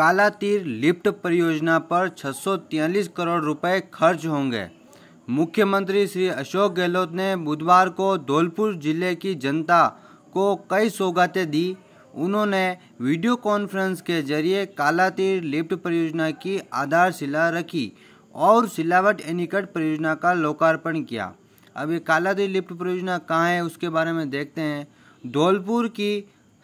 काला तीर लिफ्ट परियोजना पर छः करोड़ रुपए खर्च होंगे मुख्यमंत्री श्री अशोक गहलोत ने बुधवार को धौलपुर जिले की जनता को कई सौगातें दी उन्होंने वीडियो कॉन्फ्रेंस के जरिए कालातीर लिफ्ट परियोजना की आधारशिला रखी और सिलावट एनिकट परियोजना का लोकार्पण किया अब ये कालातीर लिफ्ट परियोजना कहाँ है उसके बारे में देखते हैं धौलपुर की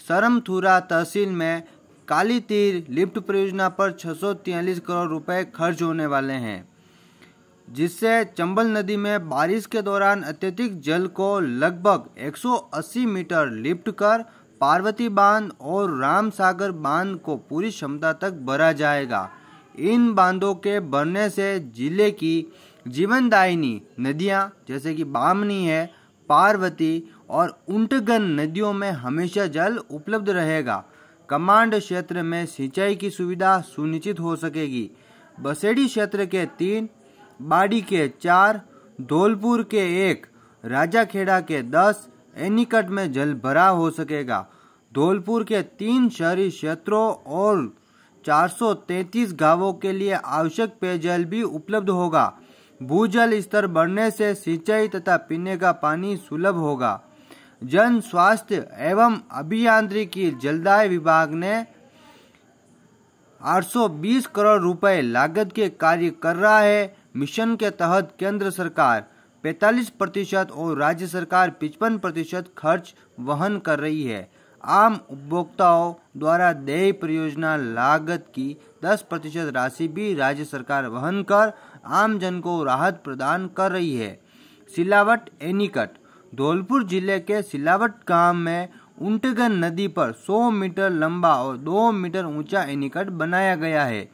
सरमथुरा तहसील में काली तीर लिफ्ट परियोजना पर छः करोड़ रुपए खर्च होने वाले हैं जिससे चंबल नदी में बारिश के दौरान अत्यधिक जल को लगभग 180 मीटर लिफ्ट कर पार्वती बांध और राम सागर बांध को पूरी क्षमता तक भरा जाएगा इन बांधों के भरने से जिले की जीवनदायिनी नदियां जैसे कि बामनी है पार्वती और उंटगन नदियों में हमेशा जल उपलब्ध रहेगा कमांड क्षेत्र में सिंचाई की सुविधा सुनिश्चित हो सकेगी बसेड़ी क्षेत्र के तीन बाड़ी के चार धौलपुर के एक राजाखेड़ा के दस एनिकट में जल भरा हो सकेगा धौलपुर के तीन शहरी क्षेत्रों और 433 गांवों के लिए आवश्यक पेयजल भी उपलब्ध होगा भूजल स्तर बढ़ने से सिंचाई तथा पीने का पानी सुलभ होगा जन स्वास्थ्य एवं अभियांत्रिकी जलदाय विभाग ने 820 करोड़ रुपए लागत के कार्य कर रहा है मिशन के तहत केंद्र सरकार 45 प्रतिशत और राज्य सरकार 55 प्रतिशत खर्च वहन कर रही है आम उपभोक्ताओं द्वारा देय परियोजना लागत की 10 प्रतिशत राशि भी राज्य सरकार वहन कर आम जन को राहत प्रदान कर रही है सिलावट एनीकट धौलपुर जिले के सिलावट गांव में उंटगन नदी पर 100 मीटर लंबा और 2 मीटर ऊंचा एनिकट बनाया गया है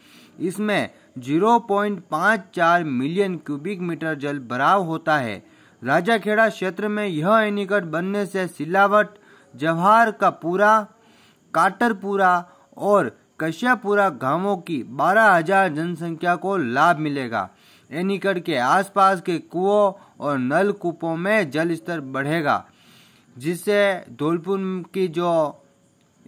इसमें 0.54 मिलियन क्यूबिक मीटर जल भराव होता है राजाखेड़ा क्षेत्र में यह एनिकट बनने से सिलावट जवाहर का पूरा काटरपुरा और कश्यापुरा गांवों की 12000 जनसंख्या को लाभ मिलेगा एनिकट के आसपास के कुओं और नलकूपों में जल स्तर बढ़ेगा जिससे धौलपुर की जो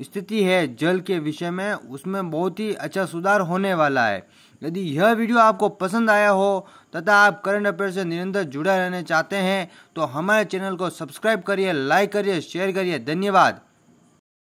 स्थिति है जल के विषय में उसमें बहुत ही अच्छा सुधार होने वाला है यदि यह वीडियो आपको पसंद आया हो तथा आप करंट अफेयर से निरंतर जुड़े रहना चाहते हैं तो हमारे चैनल को सब्सक्राइब करिए लाइक करिए शेयर करिए धन्यवाद